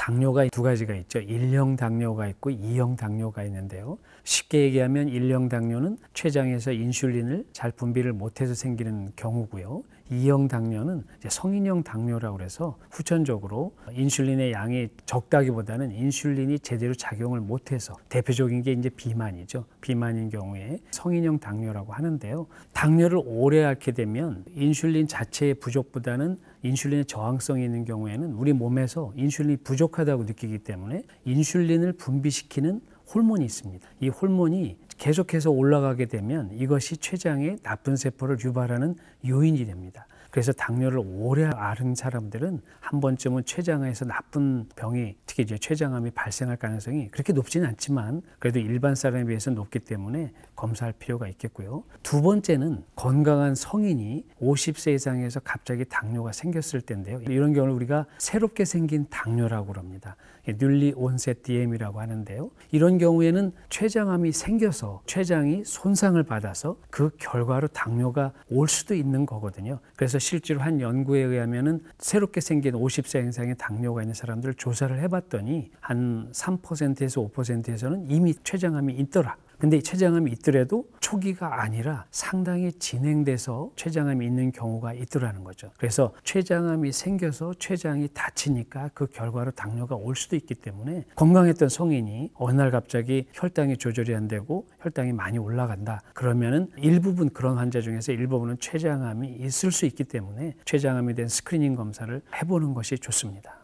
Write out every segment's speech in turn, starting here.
당뇨가 두 가지가 있죠. 일형 당뇨가 있고 이형 당뇨가 있는데요. 쉽게 얘기하면 일형 당뇨는 췌장에서 인슐린을 잘 분비를 못해서 생기는 경우고요. 이형 당뇨는 성인형 당뇨라고 해서 후천적으로 인슐린의 양이 적다기보다는 인슐린이 제대로 작용을 못해서 대표적인 게 이제 비만이죠. 비만인 경우에 성인형 당뇨라고 하는데요. 당뇨를 오래 앓게 되면 인슐린 자체의 부족보다는 인슐린의 저항성이 있는 경우에는 우리 몸에서 인슐린이 부족하다고 느끼기 때문에 인슐린을 분비시키는 호르몬이 있습니다. 이 호르몬이 계속해서 올라가게 되면 이것이 췌장에 나쁜 세포를 유발하는 요인이 됩니다. 그래서 당뇨를 오래 앓은 사람들은 한 번쯤은 췌장에서 나쁜 병이 특히 이제 췌장암이 발생할 가능성이 그렇게 높지는 않지만 그래도 일반 사람에 비해서 높기 때문에 검사할 필요가 있겠고요. 두 번째는 건강한 성인이 50세 이상에서 갑자기 당뇨가 생겼을 때인데요. 이런 경우를 우리가 새롭게 생긴 당뇨라고 합니다. 뉴리 온셋 DM이라고 하는데요. 이런 경우에는 췌장암이 생겨서 췌장이 손상을 받아서 그 결과로 당뇨가 올 수도 있는 거거든요. 그래서 실제로 한 연구에 의하면은 새롭게 생긴 50세 이상의 당뇨가 있는 사람들을 조사를 해봤더니 한 3%에서 5%에서는 이미 췌장암이 있더라. 근데 췌장암이 있더라도 초기가 아니라 상당히 진행돼서 췌장암이 있는 경우가 있더라는 거죠. 그래서 췌장암이 생겨서 췌장이 다치니까 그 결과로 당뇨가 올 수도 있기 때문에 건강했던 성인이 어느 날 갑자기 혈당이 조절이 안 되고 혈당이 많이 올라간다. 그러면은 일부분 그런 환자 중에서 일부분은 췌장암이 있을 수 있기 때문에 췌장암에 대한 스크리닝 검사를 해보는 것이 좋습니다.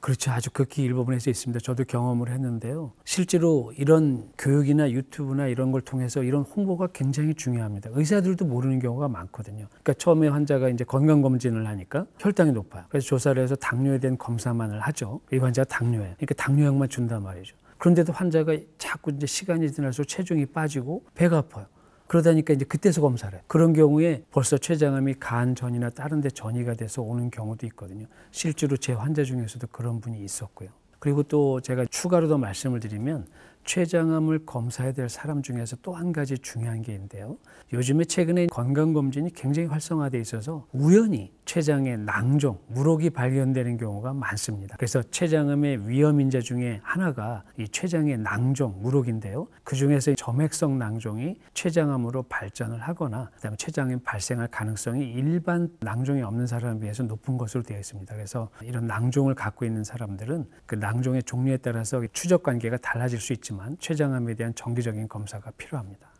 그렇죠. 아주 극히 일부분에서 있습니다. 저도 경험을 했는데요. 실제로 이런 교육이나 유튜브나 이런 걸 통해서 이런 홍보가 굉장히 중요합니다. 의사들도 모르는 경우가 많거든요. 그러니까 처음에 환자가 이제 건강검진을 하니까 혈당이 높아요. 그래서 조사를 해서 당뇨에 대한 검사만을 하죠. 이 환자가 당뇨예요. 그러니까 당뇨약만 준단 말이죠. 그런데도 환자가 자꾸 이제 시간이 지날수록 체중이 빠지고 배가 아파요. 그러다니까 이제 그때서 검사를 해. 그런 경우에 벌써 췌장암이 간 전이나 다른 데 전이가 돼서 오는 경우도 있거든요. 실제로 제 환자 중에서도 그런 분이 있었고요. 그리고 또 제가 추가로 더 말씀을 드리면 췌장암을 검사해야 될 사람 중에서 또 한 가지 중요한 게있는데요 요즘에 최근에 건강검진이 굉장히 활성화돼 있어서 우연히 췌장의 낭종, 무럭이 발견되는 경우가 많습니다. 그래서 췌장암의 위험 인자 중에 하나가 이 췌장의 낭종, 무럭인데요그 중에서 점액성 낭종이 췌장암으로 발전을 하거나 그다음에 췌장암 발생할 가능성이 일반 낭종이 없는 사람에 비해서 높은 것으로 되어 있습니다. 그래서 이런 낭종을 갖고 있는 사람들은 그 낭종의 종류에 따라서 추적 관계가 달라질 수 있죠. 있지만 췌장암에 대한 정기적인 검사가 필요합니다.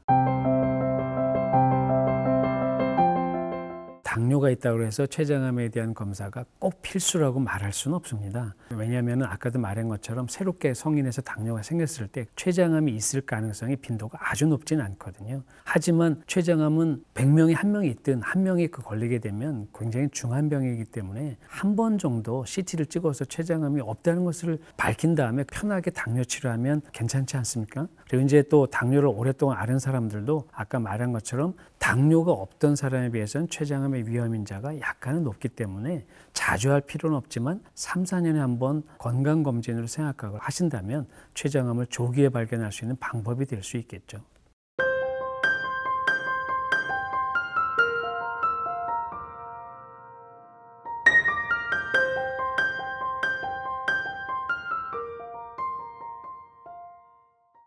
당뇨가 있다고 해서 췌장암에 대한 검사가 꼭 필수라고 말할 수는 없습니다. 왜냐하면 아까도 말한 것처럼 새롭게 성인에서 당뇨가 생겼을 때 췌장암이 있을 가능성이 빈도가 아주 높진 않거든요. 하지만 췌장암은 100명이 한 명이 있든 한 명이 그 걸리게 되면 굉장히 중한 병이기 때문에 한 번 정도 CT를 찍어서 췌장암이 없다는 것을 밝힌 다음에 편하게 당뇨 치료하면 괜찮지 않습니까? 그리고 이제 또 당뇨를 오랫동안 앓은 사람들도 아까 말한 것처럼 당뇨가 없던 사람에 비해서는 췌장암의 위험인 자가 약간은 높기 때문에 자주 할 필요는 없지만 3, 4년에 한 번 건강검진으로 생각하 하신다면 췌장암을 조기에 발견할 수 있는 방법이 될 수 있겠죠.